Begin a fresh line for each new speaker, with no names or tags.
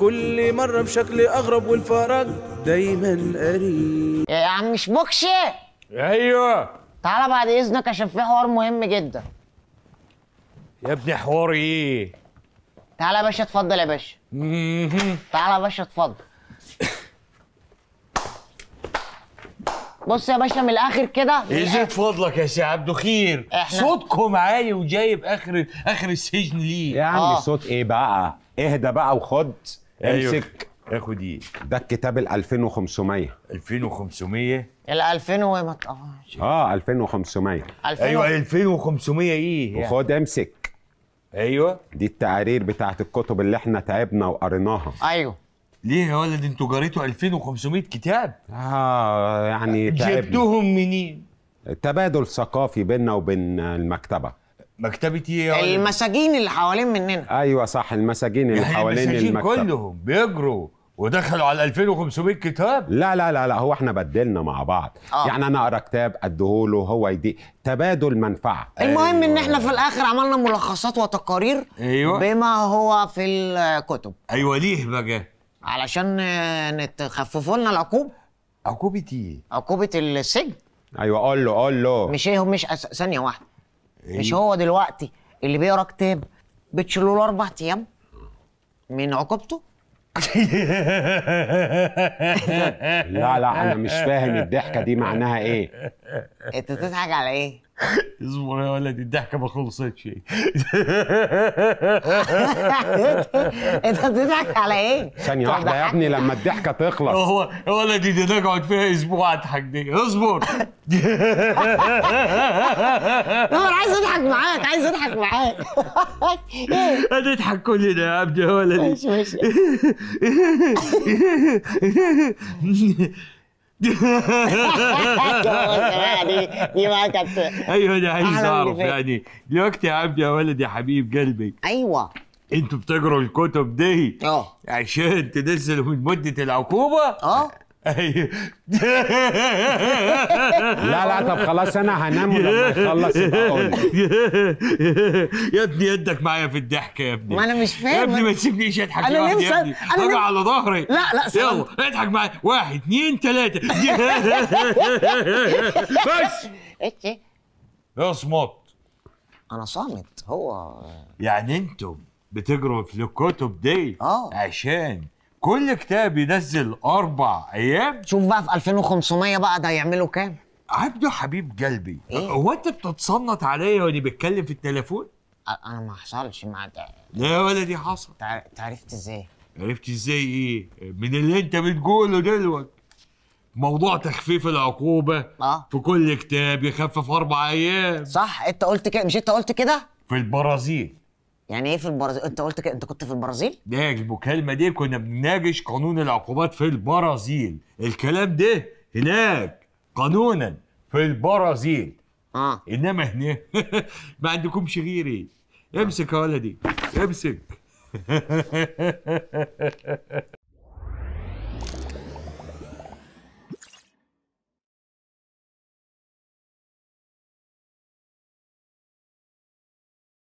كل مرة بشكل أغرب والفرج دايما قريب يا عم مش بوكشي أيوه تعالى بعد إذنك عشان في حوار مهم جدا يا ابني حوار إيه؟ تعالى يا باشا اتفضل يا باشا تعالى يا باشا اتفضل بص يا باشا من الاخر كده يزيد فضلك يا سي عبده خير صوتكم عالي وجايب اخر اخر السجن ليه يا عم آه. صوت ايه بقى اهدى بقى
وخد أيوه. امسك اخد ايه ده الكتاب ال 2500 2500
ال 2000 وما
اه 2500 آه، ايوه 2500 ايه يعني. وخد امسك ايوه دي التقارير بتاعت الكتب اللي احنا تعبنا وقريناها
ايوه ليه يا ولد انتوا جريتوا 2500 كتاب اه يعني تعبنا جبتهم
منين تبادل ثقافي بيننا وبين المكتبه مكتبتي ايه
المساجين اللي حوالين مننا
ايوه صح المساجين اللي يعني حوالين المكتب كلهم بيجروا ودخلوا على 2500 كتاب لا لا لا لا هو احنا بدلنا مع بعض آه. يعني انا اقرا كتاب اديه له هو يدي تبادل منفعه
المهم أيوة. ان احنا أيوة. في الاخر عملنا ملخصات وتقارير أيوة. بما هو في الكتب ايوه ليه بقى علشان نتخففوا لنا العقوب عقوبه ايه عقوبه السجن ايوه قول له قول له مش ايه مش ثانيه واحده إيه؟ مش هو دلوقتي اللي بيقرا كتاب بتشيله له اربع ايام من عقوبته لا لا انا مش فاهم الضحكه دي معناها ايه انت بتضحك على ايه اصبر يا ولدي الضحكه ما
خلصتش
انت بتضحك على ايه؟ ثانية واحدة يا
ابني لما الضحكة تخلص
هو يا ولدي دي نقعد فيها اسبوع اضحك دي اصبر نور عايز اضحك معاك عايز اضحك معاك هنضحك كلنا يا ابني يا ولدي ماشي ماشي دي دي بقى كانت ايوه انا عايز اعرف يعني الوقت يا عبد يا ولد يا حبيب قلبي ايوه انتوا بتقروا الكتب دي اه عشان تنزلوا من مده العقوبه اه أيوه. لا لا طب خلاص انا هنام لما اخلص يا ابني يدك معايا في الضحك يا ابني ما انا مش فاهم يا ابني ما تسيبنيش اضحك انا نفسي انا ابني انا على ظهري لا لا يلا اضحك معايا واحد اثنين ثلاثه بس اصمت إيه، إيه. انا صامت هو يعني انتم بتجروا في الكتب دي اه عشان كل كتاب ينزل اربع ايام شوف بقى في 2500 بقى ده هيعملوا كام عبده حبيب قلبي إيه؟ هو انت بتتصنت عليا وانا بتكلم في التليفون انا ما حصلش مع ده لا يا ولدي حصل انت عرفت ازاي عرفت ازاي ايه من اللي انت بتقوله دلوقتي موضوع تخفيف العقوبة آه. في كل كتاب يخفف أربع أيام صح أنت قلت كده مش أنت قلت كده؟ في البرازيل يعني ايه في البرازيل انت قلت كده انت كنت في البرازيل ناجب المكالمه دي كنا بنناقش قانون العقوبات في البرازيل الكلام ده هناك قانونا في البرازيل اه انما هنا ما عندكمش غيري امسك يا ولدي امسك